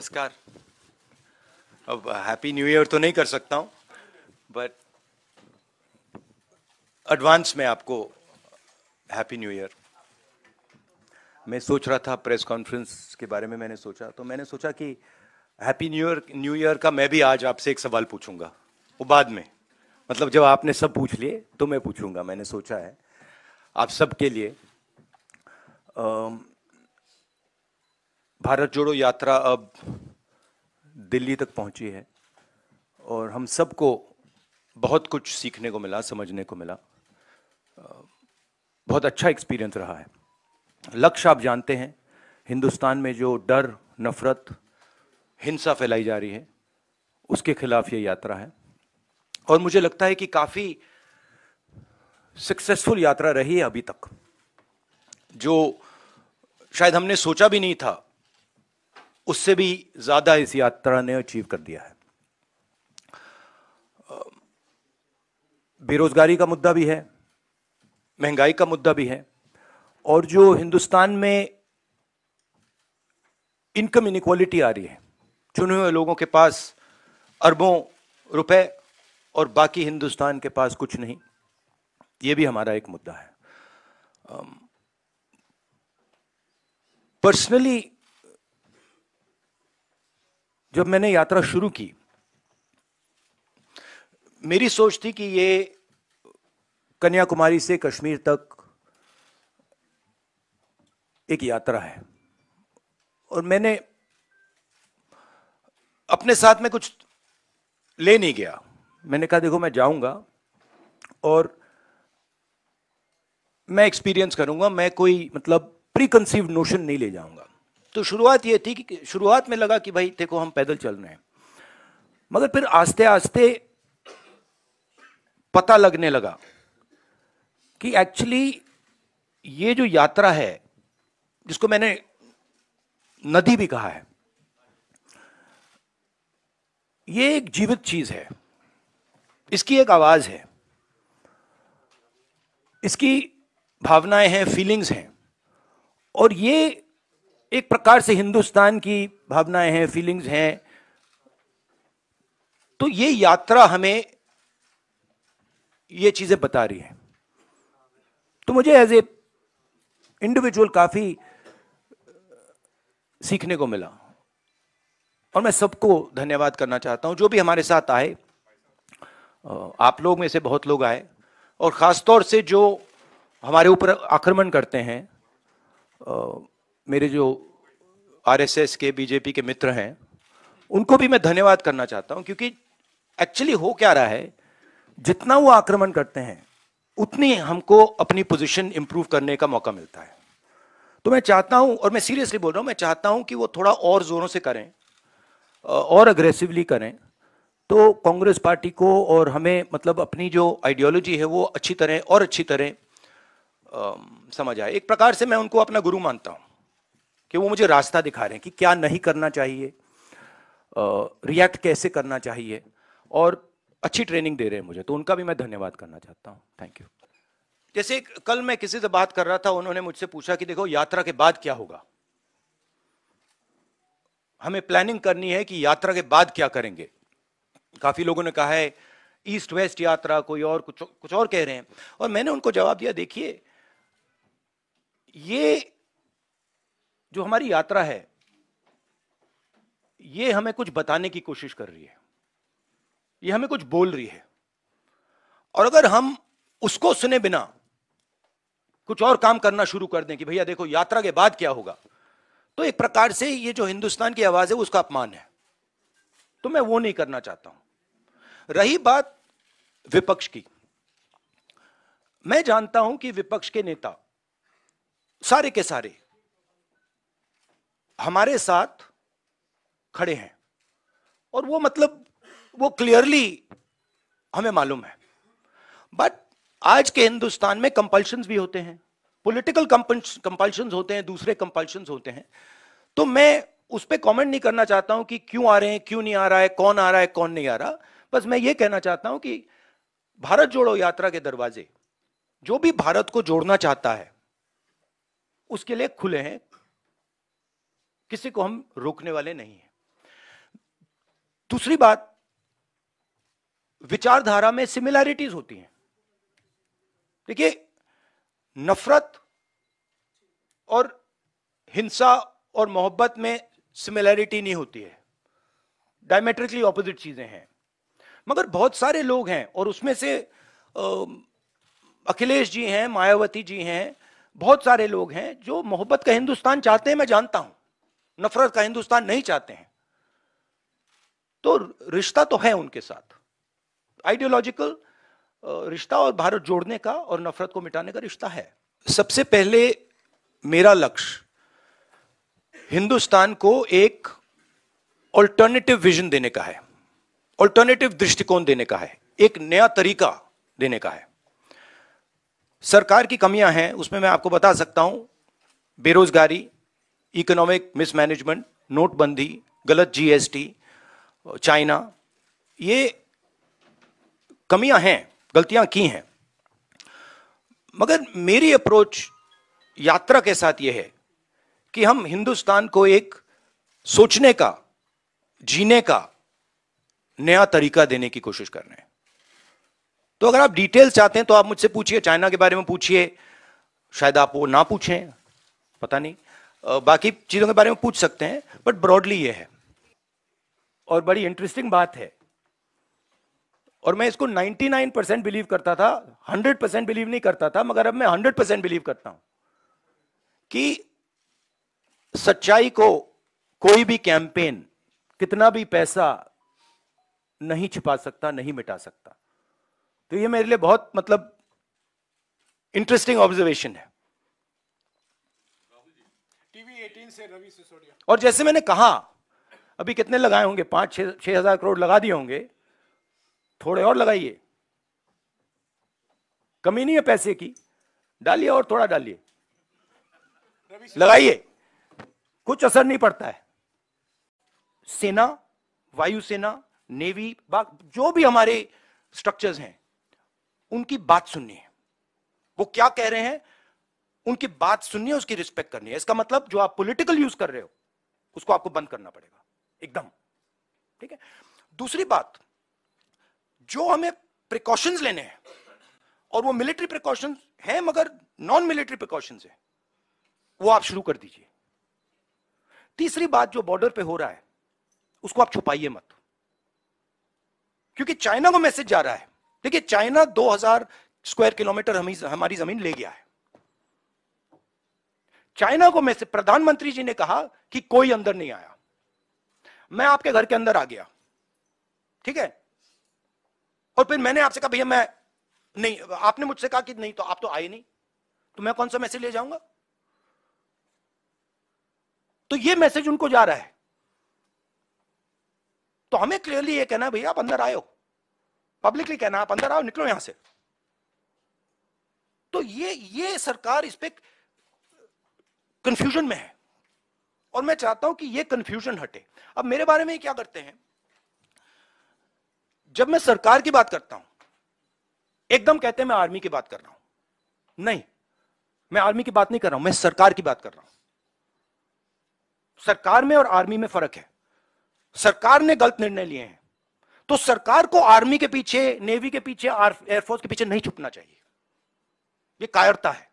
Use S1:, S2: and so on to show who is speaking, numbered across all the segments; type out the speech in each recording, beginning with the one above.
S1: नमस्कार अब happy new year तो नहीं कर सकता हूँ बट एडवांस में आपको हैप्पी न्यू ईयर मैं सोच रहा था प्रेस कॉन्फ्रेंस के बारे में मैंने सोचा तो मैंने सोचा कि happy new year new year का मैं भी आज आपसे एक सवाल पूछूंगा वो बाद में मतलब जब आपने सब पूछ लिए तो मैं पूछूंगा मैंने सोचा है आप सबके लिए आ, भारत जोड़ो यात्रा अब दिल्ली तक पहुंची है और हम सबको बहुत कुछ सीखने को मिला समझने को मिला बहुत अच्छा एक्सपीरियंस रहा है लक्ष्य आप जानते हैं हिंदुस्तान में जो डर नफ़रत हिंसा फैलाई जा रही है उसके खिलाफ ये यात्रा है और मुझे लगता है कि काफ़ी सक्सेसफुल यात्रा रही है अभी तक जो शायद हमने सोचा भी नहीं था उससे भी ज़्यादा इस यात्रा ने अचीव कर दिया है बेरोज़गारी का मुद्दा भी है महंगाई का मुद्दा भी है और जो हिंदुस्तान में इनकम इनिक्वालिटी आ रही है चुने हुए लोगों के पास अरबों रुपए और बाकी हिंदुस्तान के पास कुछ नहीं ये भी हमारा एक मुद्दा है पर्सनली जब मैंने यात्रा शुरू की मेरी सोच थी कि ये कन्याकुमारी से कश्मीर तक एक यात्रा है और मैंने अपने साथ में कुछ ले नहीं गया मैंने कहा देखो मैं जाऊंगा और मैं एक्सपीरियंस करूंगा मैं कोई मतलब प्री कंसीव नोशन नहीं ले जाऊंगा तो शुरुआत ये थी कि शुरुआत में लगा कि भाई देखो हम पैदल चल रहे हैं मगर फिर आस्ते आस्ते पता लगने लगा कि एक्चुअली ये जो यात्रा है जिसको मैंने नदी भी कहा है ये एक जीवित चीज है इसकी एक आवाज है इसकी भावनाएं हैं फीलिंग्स हैं और ये एक प्रकार से हिंदुस्तान की भावनाएं हैं फीलिंग्स हैं तो ये यात्रा हमें ये चीज़ें बता रही है तो मुझे एज ए इंडिविजुअल काफ़ी सीखने को मिला और मैं सबको धन्यवाद करना चाहता हूं जो भी हमारे साथ आए आप लोग में से बहुत लोग आए और ख़ासतौर से जो हमारे ऊपर आक्रमण करते हैं मेरे जो आरएसएस के बीजेपी के मित्र हैं उनको भी मैं धन्यवाद करना चाहता हूं क्योंकि एक्चुअली हो क्या रहा है जितना वो आक्रमण करते हैं उतनी हमको अपनी पोजीशन इंप्रूव करने का मौका मिलता है तो मैं चाहता हूं और मैं सीरियसली बोल रहा हूं मैं चाहता हूं कि वो थोड़ा और जोरों से करें और अग्रेसिवली करें तो कांग्रेस पार्टी को और हमें मतलब अपनी जो आइडियोलॉजी है वो अच्छी तरह और अच्छी तरह समझ आए एक प्रकार से मैं उनको अपना गुरु मानता हूँ कि वो मुझे रास्ता दिखा रहे हैं कि क्या नहीं करना चाहिए रिएक्ट कैसे करना चाहिए और अच्छी ट्रेनिंग दे रहे हैं मुझे तो उनका भी मैं धन्यवाद करना चाहता हूँ थैंक यू जैसे कल मैं किसी से बात कर रहा था उन्होंने मुझसे पूछा कि देखो यात्रा के बाद क्या होगा हमें प्लानिंग करनी है कि यात्रा के बाद क्या करेंगे काफी लोगों ने कहा है ईस्ट वेस्ट यात्रा कोई और कुछ कुछ और कह रहे हैं और मैंने उनको जवाब दिया देखिए ये जो हमारी यात्रा है ये हमें कुछ बताने की कोशिश कर रही है ये हमें कुछ बोल रही है और अगर हम उसको सुने बिना कुछ और काम करना शुरू कर दें कि भैया देखो यात्रा के बाद क्या होगा तो एक प्रकार से ये जो हिंदुस्तान की आवाज है उसका अपमान है तो मैं वो नहीं करना चाहता हूं रही बात विपक्ष की मैं जानता हूं कि विपक्ष के नेता सारे के सारे हमारे साथ खड़े हैं और वो मतलब वो क्लियरली हमें मालूम है बट आज के हिंदुस्तान में कंपल्शन भी होते हैं पॉलिटिकल कंपल्शन होते हैं दूसरे कंपल्शन होते हैं तो मैं उस पर कॉमेंट नहीं करना चाहता हूं कि क्यों आ रहे हैं क्यों नहीं आ रहा है कौन आ रहा है कौन नहीं आ रहा बस मैं ये कहना चाहता हूं कि भारत जोड़ो यात्रा के दरवाजे जो भी भारत को जोड़ना चाहता है उसके लिए खुले हैं किसी को हम रोकने वाले नहीं हैं दूसरी बात विचारधारा में सिमिलैरिटीज होती हैं देखिए नफरत और हिंसा और मोहब्बत में सिमिलैरिटी नहीं होती है डायमेट्रिकली ऑपोजिट चीज़ें हैं मगर बहुत सारे लोग हैं और उसमें से अखिलेश जी हैं मायावती जी हैं बहुत सारे लोग हैं जो मोहब्बत का हिंदुस्तान चाहते हैं मैं जानता हूं नफरत का हिंदुस्तान नहीं चाहते हैं तो रिश्ता तो है उनके साथ आइडियोलॉजिकल रिश्ता और भारत जोड़ने का और नफरत को मिटाने का रिश्ता है सबसे पहले मेरा लक्ष्य हिंदुस्तान को एक ऑल्टरनेटिव विजन देने का है ऑल्टरनेटिव दृष्टिकोण देने का है एक नया तरीका देने का है सरकार की कमियां हैं उसमें मैं आपको बता सकता हूं बेरोजगारी इकोनॉमिक मिसमैनेजमेंट नोटबंदी गलत जीएसटी चाइना ये कमियां हैं गलतियां की हैं मगर मेरी अप्रोच यात्रा के साथ ये है कि हम हिंदुस्तान को एक सोचने का जीने का नया तरीका देने की कोशिश कर रहे हैं तो अगर आप डिटेल चाहते हैं तो आप मुझसे पूछिए चाइना के बारे में पूछिए शायद आप वो ना पूछें पता नहीं बाकी चीज़ों के बारे में पूछ सकते हैं बट ब्रॉडली ये है और बड़ी इंटरेस्टिंग बात है और मैं इसको 99 परसेंट बिलीव करता था 100 परसेंट बिलीव नहीं करता था मगर अब मैं 100 परसेंट बिलीव करता हूं कि सच्चाई को कोई भी कैंपेन कितना भी पैसा नहीं छिपा सकता नहीं मिटा सकता तो ये मेरे लिए बहुत मतलब इंटरेस्टिंग ऑब्जर्वेशन है और जैसे मैंने कहा अभी कितने लगाए होंगे पांच छह छह हजार करोड़ लगा दिए होंगे थोड़े और लगाइए कमी नहीं है पैसे की डालिए और थोड़ा डालिए लगाइए कुछ असर नहीं पड़ता है सेना वायुसेना नेवी जो भी हमारे स्ट्रक्चर्स हैं उनकी बात सुननी है वो क्या कह रहे हैं उनकी बात सुननी है उसकी रिस्पेक्ट करनी है इसका मतलब जो आप पॉलिटिकल यूज कर रहे हो उसको आपको बंद करना पड़ेगा एकदम ठीक है दूसरी बात जो हमें प्रिकॉशंस लेने हैं और वो मिलिट्री प्रिकॉशंस हैं मगर नॉन मिलिट्री प्रिकॉशंस है वो आप शुरू कर दीजिए तीसरी बात जो बॉर्डर पे हो रहा है उसको आप छुपाइए मत क्योंकि चाइना को मैसेज जा रहा है देखिए चाइना 2000 स्क्वायर किलोमीटर हमारी जमीन ले गया है चाइना को मैसेज प्रधानमंत्री जी ने कहा कि कोई अंदर नहीं आया मैं आपके घर के अंदर आ गया ठीक है और फिर मैंने आपसे कहा भैया मैं नहीं आपने मुझसे कहा कि नहीं तो आप तो आए नहीं तो मैं कौन सा मैसेज ले जाऊंगा तो ये मैसेज उनको जा रहा है तो हमें क्लियरली ये कहना है भैया आप अंदर आयो पब्लिकली कहना आप अंदर आओ निकलो यहां से तो ये ये सरकार इस पर कंफ्यूजन में है और मैं चाहता हूं कि ये कंफ्यूजन हटे अब मेरे बारे में क्या करते हैं जब मैं सरकार की बात करता हूं एकदम कहते हैं मैं आर्मी की बात कर रहा हूं नहीं मैं आर्मी की बात नहीं कर रहा हूं मैं सरकार की बात कर रहा हूं सरकार में और आर्मी में फर्क है सरकार ने गलत निर्णय लिए हैं तो सरकार को आर्मी के पीछे नेवी के पीछे एयरफोर्स के पीछे नहीं छुपना चाहिए ये कायरता है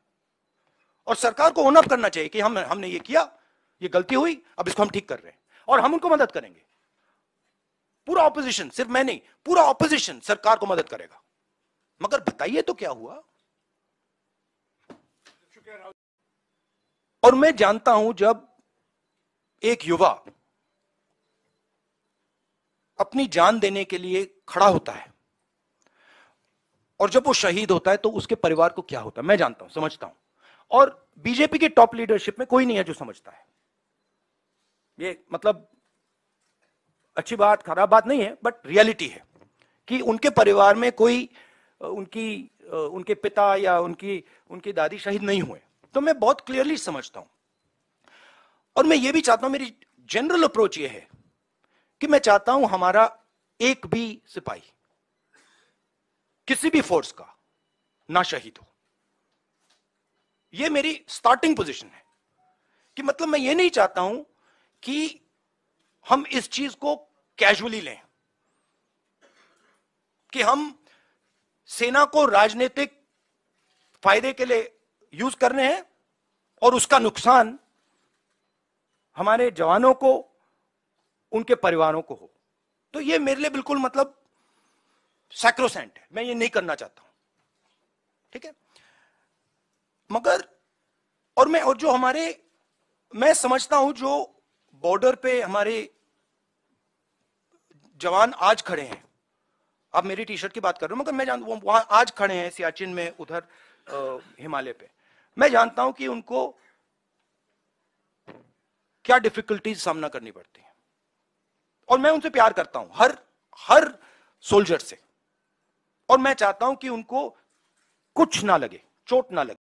S1: और सरकार को ओनअप करना चाहिए कि हम हमने ये किया ये गलती हुई अब इसको हम ठीक कर रहे हैं और हम उनको मदद करेंगे पूरा ऑपोजिशन सिर्फ मैं नहीं पूरा ऑपोजिशन सरकार को मदद करेगा मगर बताइए तो क्या हुआ और मैं जानता हूं जब एक युवा अपनी जान देने के लिए खड़ा होता है और जब वो शहीद होता है तो उसके परिवार को क्या होता है मैं जानता हूं समझता हूं और बीजेपी की टॉप लीडरशिप में कोई नहीं है जो समझता है ये मतलब अच्छी बात खराब बात नहीं है बट रियलिटी है कि उनके परिवार में कोई उनकी उनके पिता या उनकी उनकी दादी शहीद नहीं हुए तो मैं बहुत क्लियरली समझता हूं और मैं ये भी चाहता हूं मेरी जनरल अप्रोच ये है कि मैं चाहता हूं हमारा एक भी सिपाही किसी भी फोर्स का ना शहीद हो ये मेरी स्टार्टिंग पोजीशन है कि मतलब मैं ये नहीं चाहता हूं कि हम इस चीज को कैजुअली लें कि हम सेना को राजनीतिक फायदे के लिए यूज करने हैं और उसका नुकसान हमारे जवानों को उनके परिवारों को हो तो ये मेरे लिए बिल्कुल मतलब सैक्रोसेंट है मैं ये नहीं करना चाहता हूं ठीक है मगर और मैं और जो हमारे मैं समझता हूं जो बॉर्डर पे हमारे जवान आज खड़े हैं आप मेरी टी शर्ट की बात कर रहे हो मगर मैं जानता हूं वहां आज खड़े हैं सियाचिन में उधर हिमालय पे मैं जानता हूं कि उनको क्या डिफिकल्टीज सामना करनी पड़ती है और मैं उनसे प्यार करता हूं हर हर सोल्जर से और मैं चाहता हूं कि उनको कुछ ना लगे चोट ना लगे